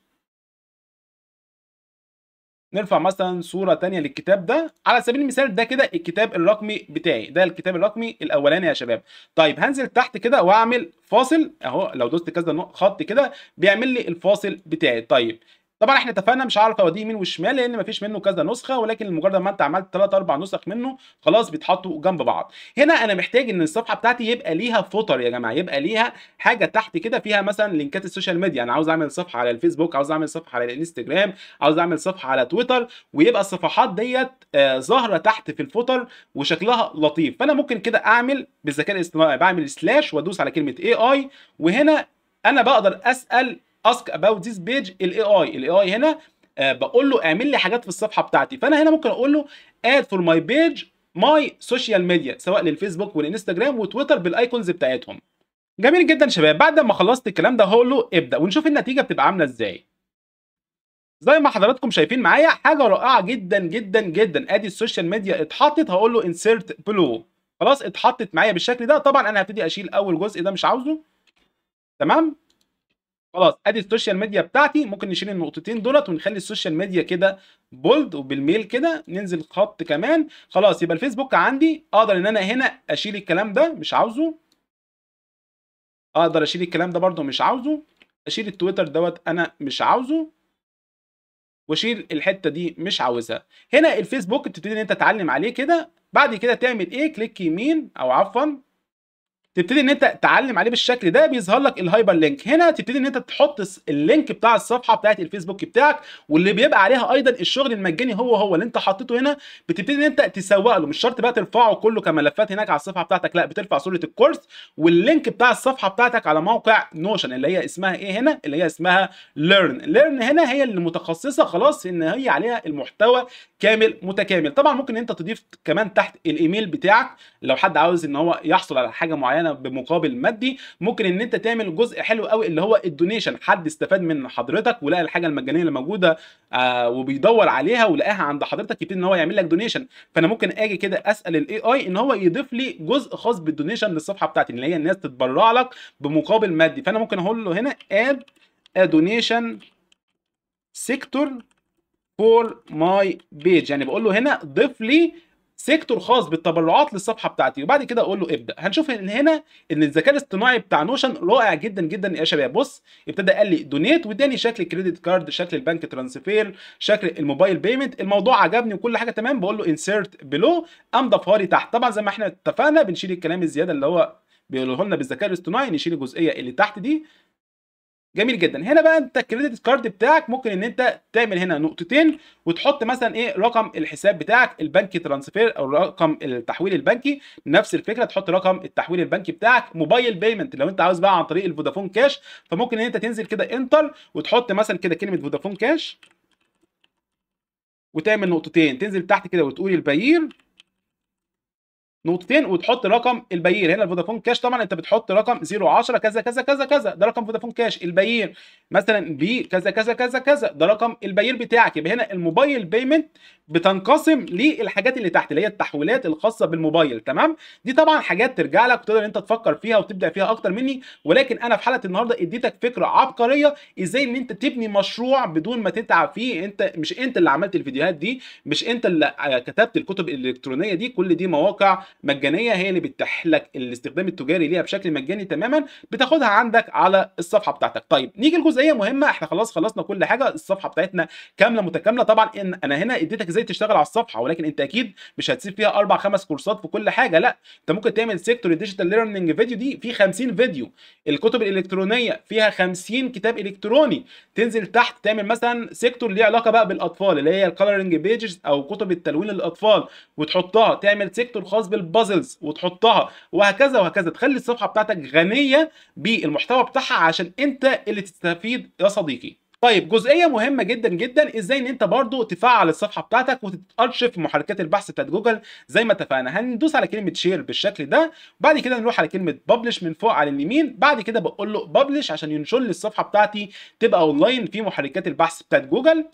نرفع مثلا صوره تانية للكتاب ده على سبيل المثال ده كده الكتاب الرقمي بتاعي ده الكتاب الرقمي الاولاني يا شباب طيب هنزل تحت كده واعمل فاصل اهو لو دوست كذا خط كده بيعمل لي الفاصل بتاعي طيب طبعا احنا اتفقنا مش هعرف اوديه يمين وشمال لان مفيش منه كذا نسخه ولكن مجرد ما انت عملت 3 4 نسخ منه خلاص بيتحطوا جنب بعض هنا انا محتاج ان الصفحه بتاعتي يبقى ليها فوتر يا جماعه يبقى ليها حاجه تحت كده فيها مثلا لينكات السوشيال ميديا انا عاوز اعمل صفحه على الفيسبوك عاوز اعمل صفحه على الانستجرام عاوز اعمل صفحه على تويتر ويبقى الصفحات ديت آه، ظاهره آه تحت في الفوتر وشكلها لطيف فانا ممكن كده اعمل بالذكاء الاصطناعي بعمل سلاش وادوس على كلمه اي اي وهنا انا بقدر اسال اسك اباوت ذيس بيج الاي اي الاي اي هنا آه، بقول له اعمل لي حاجات في الصفحه بتاعتي فانا هنا ممكن اقول له اد فور ماي بيج ماي سوشيال ميديا سواء للفيسبوك والانستجرام وتويتر بالايكونز بتاعتهم جميل جدا شباب بعد ما خلصت الكلام ده هقول له ابدا ونشوف النتيجه بتبقى عامله ازاي زي ما حضراتكم شايفين معايا حاجه رائعه جدا جدا جدا ادي السوشيال ميديا اتحطت هقول له انسيرت بلو خلاص اتحطت معايا بالشكل ده طبعا انا هبتدي اشيل اول جزء ده مش عاوزه تمام خلاص ادي السوشيال ميديا بتاعتي ممكن نشيل النقطتين دولت ونخلي السوشيال ميديا كده بولد وبالميل كده ننزل خط كمان خلاص يبقى الفيسبوك عندي اقدر ان انا هنا اشيل الكلام ده مش عاوزه اقدر اشيل الكلام ده برده مش عاوزه اشيل التويتر دوت انا مش عاوزه واشيل الحته دي مش عاوزها هنا الفيسبوك بتبتدي ان انت تتعلم عليه كده بعد كده تعمل ايه كليك يمين او عفوا تبتدي ان انت تعلم عليه بالشكل ده بيظهر لك الهايبر لينك هنا تبتدي ان انت تحط اللينك بتاع الصفحه بتاعت الفيسبوك بتاعك واللي بيبقى عليها ايضا الشغل المجاني هو هو اللي انت حطيته هنا بتبتدي ان انت تسوق له مش شرط بقى ترفعه كله كملفات هناك على الصفحه بتاعتك لا بترفع صوره الكورس واللينك بتاع الصفحه بتاعتك على موقع نوشن اللي هي اسمها ايه هنا اللي هي اسمها ليرن ليرن هنا هي اللي متخصصه خلاص ان هي عليها المحتوى كامل متكامل طبعا ممكن انت تضيف كمان تحت الايميل بتاعك لو حد عاوز ان هو يحصل على حاجه معينه بمقابل مادي ممكن ان انت تعمل جزء حلو قوي اللي هو الدونيشن حد استفاد من حضرتك ولقى الحاجه المجانيه اللي موجوده آه وبيدور عليها ولقاها عند حضرتك يبتدي ان هو يعمل لك دونيشن فانا ممكن اجي كده اسال الاي اي ان هو يضيف لي جزء خاص بالدونيشن للصفحه بتاعتي اللي هي الناس تتبرع لك بمقابل مادي فانا ممكن اقول له هنا اد دونيشن سيكتور فور ماي بيج يعني بقول له هنا ضيف لي سيكتور خاص بالتبرعات للصفحه بتاعتي وبعد كده اقول له ابدا هنشوف ان هنا ان الذكاء الاصطناعي بتاع نوشن رائع جدا جدا يا شباب بص ابتدى قال لي دونيت واداني شكل الكريدت كارد شكل البنك ترانسفير شكل الموبايل بيمنت الموضوع عجبني وكل حاجه تمام بقول له انسيرت بلو قام ضفاري لي تحت طبعا زي ما احنا اتفقنا بنشيل الكلام الزياده اللي هو بيقوله لنا بالذكاء الاصطناعي نشيل الجزئيه اللي تحت دي جميل جدا هنا بقى انت الكريدت كارد بتاعك ممكن ان انت تعمل هنا نقطتين وتحط مثلا ايه رقم الحساب بتاعك البنكي ترانسفير او رقم التحويل البنكي نفس الفكره تحط رقم التحويل البنكي بتاعك موبايل بيمنت لو انت عاوز بقى عن طريق الفودافون كاش فممكن ان انت تنزل كده انتر وتحط مثلا كده كلمه فودافون كاش وتعمل نقطتين تنزل تحت كده وتقول البيير نقطتين وتحط رقم البيير هنا الفودافون كاش طبعا انت بتحط رقم 010 كذا كذا كذا كذا ده رقم فودافون كاش البيير مثلا بي كذا كذا كذا كذا ده رقم البيير بتاعك يبقى هنا الموبايل بيمنت بتنقسم للحاجات اللي تحت اللي هي التحويلات الخاصه بالموبايل تمام دي طبعا حاجات ترجع لك وتقدر انت تفكر فيها وتبدا فيها اكتر مني ولكن انا في حلقه النهارده اديتك فكره عبقريه ازاي ان انت تبني مشروع بدون ما تتعب فيه انت مش انت اللي عملت الفيديوهات دي مش انت اللي كتبت الكتب الالكترونيه دي كل دي مواقع مجانيه هي اللي بتتاح لك الاستخدام التجاري ليها بشكل مجاني تماما بتاخدها عندك على الصفحه بتاعتك طيب نيجي لجزئيه مهمه احنا خلاص خلصنا كل حاجه الصفحه بتاعتنا كامله متكامله طبعا إن انا هنا اديتك ازاي تشتغل على الصفحه ولكن انت اكيد مش هتسيب فيها اربع خمس كورسات في كل حاجه لا انت ممكن تعمل سيكتور الديجيتال ليرنينج فيديو دي فيه 50 فيديو الكتب الالكترونيه فيها 50 كتاب الكتروني تنزل تحت تعمل مثلا سيكتور ليه علاقه بقى بالاطفال اللي هي الكالرنج بيجز او كتب التلوين للاطفال وتحطها تعمل سيكتور خاص بال البازلز وتحطها وهكذا وهكذا تخلي الصفحه بتاعتك غنيه بالمحتوى بتاعها عشان انت اللي تستفيد يا صديقي طيب جزئيه مهمه جدا جدا ازاي ان انت برضو تفعل الصفحه بتاعتك وتتارشف في محركات البحث بتاعت جوجل زي ما اتفقنا هندوس على كلمه شير بالشكل ده وبعد كده نروح على كلمه ببلش من فوق على اليمين بعد كده بقول له ببلش عشان ينشر لي الصفحه بتاعتي تبقى اونلاين في محركات البحث بتاعت جوجل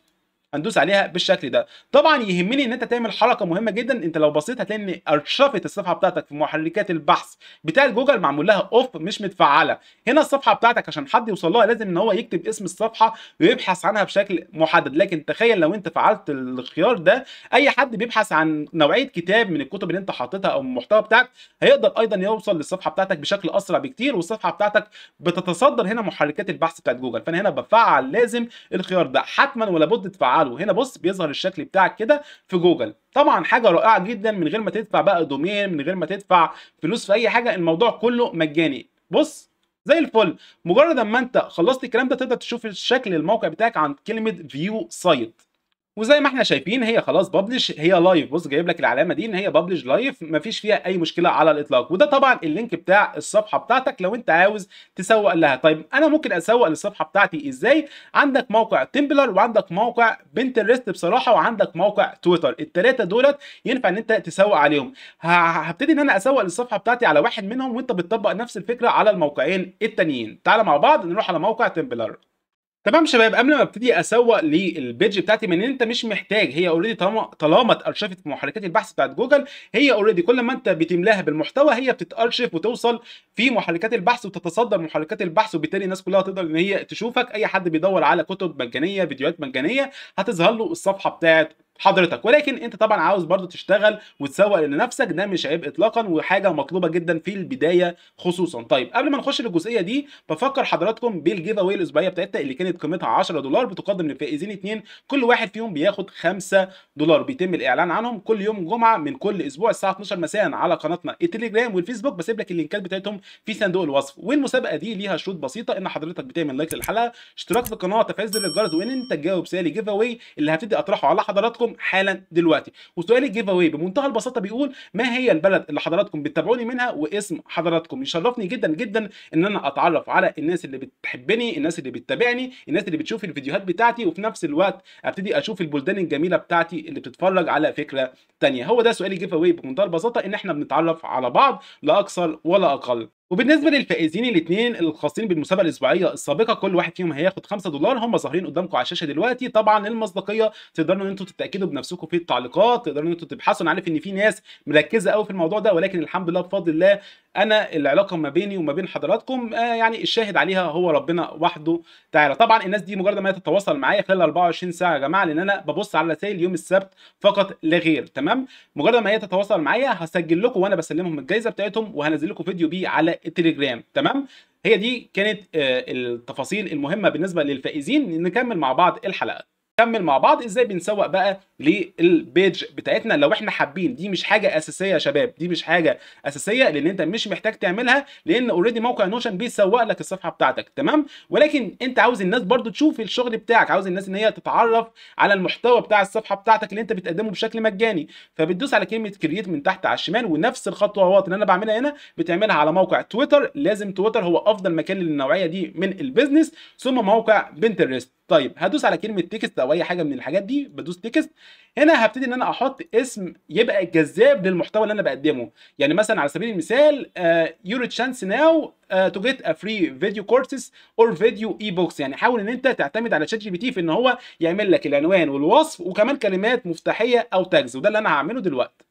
هندوس عليها بالشكل ده طبعا يهمني ان انت تعمل حركه مهمه جدا انت لو بصيت هتلاقي ان ارشفت الصفحه بتاعتك في محركات البحث بتاع جوجل معمول لها اوف مش متفعله هنا الصفحه بتاعتك عشان حد يوصل لها لازم ان هو يكتب اسم الصفحه ويبحث عنها بشكل محدد لكن تخيل لو انت فعلت الخيار ده اي حد بيبحث عن نوعيه كتاب من الكتب اللي انت حاططها او المحتوى بتاعك هيقدر ايضا يوصل للصفحه بتاعتك بشكل اسرع بكتير والصفحه بتاعتك بتتصدر هنا محركات البحث بتاعت جوجل فانا هنا بفعل لازم الخيار ده حتما ولا بد تفعله له هنا بص بيظهر الشكل بتاعك كده في جوجل طبعا حاجه رائعه جدا من غير ما تدفع بقى دومين من غير ما تدفع فلوس في اي حاجه الموضوع كله مجاني بص زي الفل مجرد اما انت خلصت الكلام ده تقدر تشوف الشكل الموقع بتاعك عند كلمه فيو سايت وزي ما احنا شايفين هي خلاص ببلش هي لايف بص جايب لك العلامه دي ان هي ببلش لايف مفيش فيها اي مشكله على الاطلاق وده طبعا اللينك بتاع الصفحه بتاعتك لو انت عاوز تسوق لها طيب انا ممكن اسوق للصفحه بتاعتي ازاي عندك موقع تمبلر وعندك موقع بنترست بصراحه وعندك موقع تويتر الثلاثه دولت ينفع ان انت تسوق عليهم هبتدي ان انا اسوق للصفحه بتاعتي على واحد منهم وانت بتطبق نفس الفكره على الموقعين التانيين تعال مع بعض نروح على موقع تمبلر تمام شباب قبل ما ابتدي اسوق للبيج بتاعتي من انت مش محتاج هي اوريدي طالما طالما اتارشفت في محركات البحث بتاعت جوجل هي اوريدي كل ما انت بتملاها بالمحتوى هي بتتارشف وتوصل في محركات البحث وتتصدر محركات البحث وبالتالي الناس كلها تقدر ان هي تشوفك اي حد بيدور على كتب مجانيه فيديوهات مجانيه هتظهر له الصفحه بتاعت حضرتك ولكن انت طبعا عاوز برضو تشتغل وتسوق لنفسك ده مش عيب اطلاقا وحاجه مطلوبه جدا في البدايه خصوصا طيب قبل ما نخش للجزئيه دي بفكر حضراتكم بالجيف اوي الاسبوعيه بتاعتنا اللي كانت قيمتها 10 دولار بتقدم للفائزين اثنين كل واحد فيهم بياخد 5 دولار بيتم الاعلان عنهم كل يوم جمعه من كل اسبوع الساعه 12 مساء على قناتنا التليجرام والفيسبوك بسيب لك اللينكات بتاعتهم في صندوق الوصف والمسابقه دي ليها شروط بسيطه ان حضرتك بتعمل لايك للحلقه اشتراك في القناه تفعيل زر الجرس وان انت تجاوب سؤال الجيف اوي اللي هبتدي اطرحه على حضراتكم لكم حالا دلوقتي وسؤال الجيف اواي بمنتهى البساطه بيقول ما هي البلد اللي حضراتكم بتتابعوني منها واسم حضراتكم يشرفني جدا جدا ان انا اتعرف على الناس اللي بتحبني الناس اللي بتتابعني الناس اللي بتشوف الفيديوهات بتاعتي وفي نفس الوقت ابتدي اشوف البلدان الجميله بتاعتي اللي بتتفرج على فكره ثانيه هو ده سؤال الجيف اواي بمنتهى البساطه ان احنا بنتعرف على بعض لا اكثر ولا اقل وبالنسبه للفائزين الاثنين الخاصين بالمسابقه الاسبوعيه السابقه كل واحد فيهم هياخد 5 دولار هم ظاهرين قدامكم على الشاشه دلوقتي طبعا المصداقيه تقدروا ان انتم تتاكدوا بنفسكم في التعليقات تقدروا ان انتم تبحثوا انا عارف ان في ناس مركزه قوي في الموضوع ده ولكن الحمد لله بفضل الله انا العلاقه ما بيني وما بين حضراتكم آه يعني الشاهد عليها هو ربنا وحده تعالى طبعا الناس دي مجرد ما تتواصل معايا خلال 24 ساعه يا جماعه لان انا ببص على رسائل يوم السبت فقط لا غير تمام مجرد ما هي تتواصل معايا هسجل لكم وانا بسلمهم الجايزه بتاعتهم وهنزل لكم فيديو بيه على التليجرام تمام هي دي كانت آه، التفاصيل المهمه بالنسبه للفائزين نكمل مع بعض الحلقه نكمل مع بعض ازاي بنسوق بقى للبيج بتاعتنا لو احنا حابين دي مش حاجه اساسيه يا شباب دي مش حاجه اساسيه لان انت مش محتاج تعملها لان اوريدي موقع نوشن بيسوق لك الصفحه بتاعتك تمام ولكن انت عاوز الناس برضو تشوف الشغل بتاعك عاوز الناس ان هي تتعرف على المحتوى بتاع الصفحه بتاعتك اللي انت بتقدمه بشكل مجاني فبتدوس على كلمه كرييت من تحت على الشمال ونفس الخطوات اللي انا بعملها هنا بتعملها على موقع تويتر لازم تويتر هو افضل مكان للنوعيه دي من البيزنس ثم موقع بنترست طيب هدوس على كلمه تكست او اي حاجه من الحاجات دي بدوس تكست هنا هبتدي ان انا احط اسم يبقى جذاب للمحتوى اللي انا بقدمه يعني مثلا على سبيل المثال آه، يور تشانس ناو تو جيت ا فري فيديو كورسز اور فيديو اي بوكس يعني حاول ان انت تعتمد على شات جي بي تي في ان هو يعمل لك العنوان والوصف وكمان كلمات مفتاحيه او تاجز وده اللي انا هعمله دلوقتي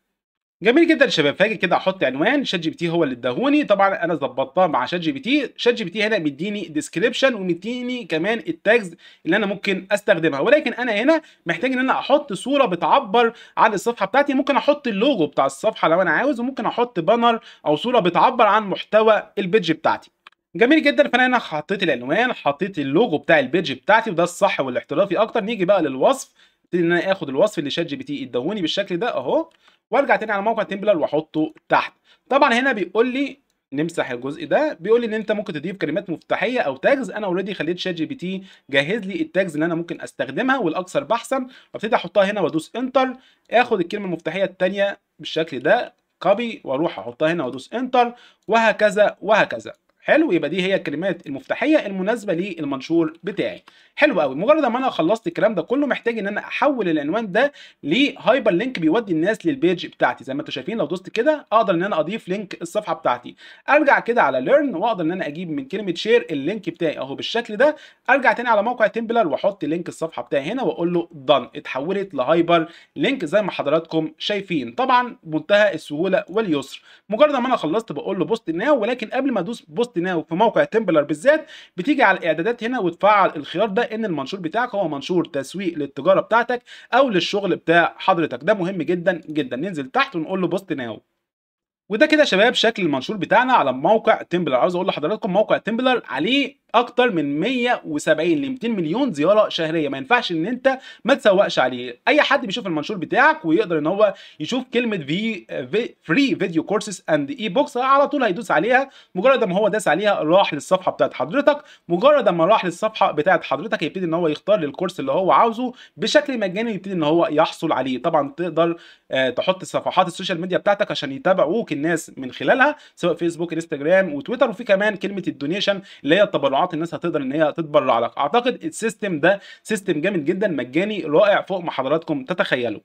جميل جدا يا شباب فاجئ كده احط عنوان شات جي بي تي هو اللي اداهوني طبعا انا ظبطتها مع شات جي بي تي شات جي بي تي هنا مديني ديسكريبشن ومديني كمان التاجز اللي انا ممكن استخدمها ولكن انا هنا محتاج ان انا احط صوره بتعبر عن الصفحه بتاعتي ممكن احط اللوجو بتاع الصفحه لو انا عاوز وممكن احط بانر او صوره بتعبر عن محتوى البيدج بتاعتي جميل جدا فانا هنا حطيت العنوان حطيت اللوجو بتاع البيدج بتاعتي وده الصح والاحترافي اكتر نيجي بقى للوصف ان انا اخد الوصف اللي شات جي بي تي اداهوني بالشكل ده اهو وارجع تاني على موقع تمبلر واحطه تحت طبعا هنا بيقول لي نمسح الجزء ده بيقول لي ان انت ممكن تضيف كلمات مفتاحيه او تاجز انا اوريدي خليت شات جي بي تي جهز لي التاجز اللي انا ممكن استخدمها والاكثر بحثا وابتدي احطها هنا وادوس انتر اخد الكلمه المفتاحيه الثانيه بالشكل ده كوبي واروح احطها هنا وادوس انتر وهكذا وهكذا حلو يبقى دي هي الكلمات المفتاحيه المناسبه للمنشور بتاعي حلو قوي مجرد ما انا خلصت الكلام ده كله محتاج ان انا احول العنوان ده لهايبر لينك بيودي الناس للبيج بتاعتي زي ما انتم شايفين لو دوست كده اقدر ان انا اضيف لينك الصفحه بتاعتي ارجع كده على ليرن واقدر ان انا اجيب من كلمه شير اللينك بتاعي اهو بالشكل ده ارجع تاني على موقع تمبلر واحط لينك الصفحه بتاعي هنا واقول له دان اتحولت لهايبر لينك زي ما حضراتكم شايفين طبعا منتهى السهوله واليسر مجرد ما انا خلصت بقول له بوست ناو ولكن قبل ما ادوس بوست ضغط ناو في موقع تمبلر بالذات بتيجي على الاعدادات هنا وتفعل الخيار ده ان المنشور بتاعك هو منشور تسويق للتجاره بتاعتك او للشغل بتاع حضرتك ده مهم جدا جدا ننزل تحت ونقول له بوست ناو وده كده شباب شكل المنشور بتاعنا على موقع تمبلر عاوز اقول لحضراتكم موقع تمبلر عليه اكتر من 170 ل 200 مليون زياره شهريه ما ينفعش ان انت ما تسوقش عليه اي حد بيشوف المنشور بتاعك ويقدر ان هو يشوف كلمه في فري فيديو كورسز اند اي بوكس على طول هيدوس عليها مجرد ما هو داس عليها راح للصفحه بتاعت حضرتك مجرد ما راح للصفحه بتاعت حضرتك هيبتدي ان هو يختار للكورس اللي هو عاوزه بشكل مجاني يبتدي ان هو يحصل عليه طبعا تقدر آه، تحط صفحات السوشيال ميديا بتاعتك عشان يتابعوك الناس من خلالها سواء فيسبوك انستجرام وتويتر وفي كمان كلمه الدونيشن اللي هي التبرعات قاعات الناس هتقدر ان هي تتبرع لك اعتقد السيستم ده سيستم جامد جدا مجاني رائع فوق ما حضراتكم تتخيلوا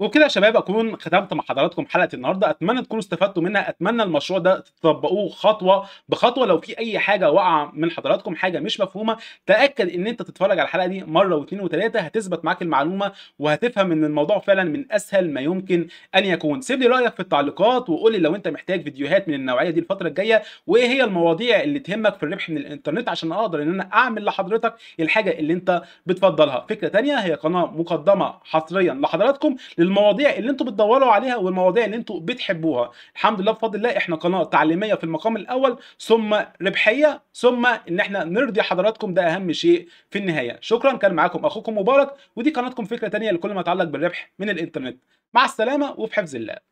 وبكده يا شباب اكون ختمت مع حضراتكم حلقه النهارده اتمنى تكونوا استفدتوا منها اتمنى المشروع ده تطبقوه خطوه بخطوه لو في اي حاجه واقعه من حضراتكم حاجه مش مفهومه تاكد ان انت تتفرج على الحلقه دي مره واثنين وثلاثه هتثبت معاك المعلومه وهتفهم ان الموضوع فعلا من اسهل ما يمكن ان يكون سيب لي رايك في التعليقات وقول لي لو انت محتاج فيديوهات من النوعيه دي الفتره الجايه وايه هي المواضيع اللي تهمك في الربح من الانترنت عشان اقدر ان انا اعمل لحضرتك الحاجه اللي انت بتفضلها فكره ثانيه هي قناه مقدمه حصريا لحضراتكم المواضيع اللي انتوا بتدوروا عليها والمواضيع اللي انتوا بتحبوها الحمد لله بفضل الله احنا قناه تعليميه في المقام الاول ثم ربحيه ثم ان احنا نرضي حضراتكم ده اهم شيء في النهايه شكرا كان معاكم اخوكم مبارك ودي قناتكم فكره ثانيه لكل ما يتعلق بالربح من الانترنت مع السلامه وفي حفظ الله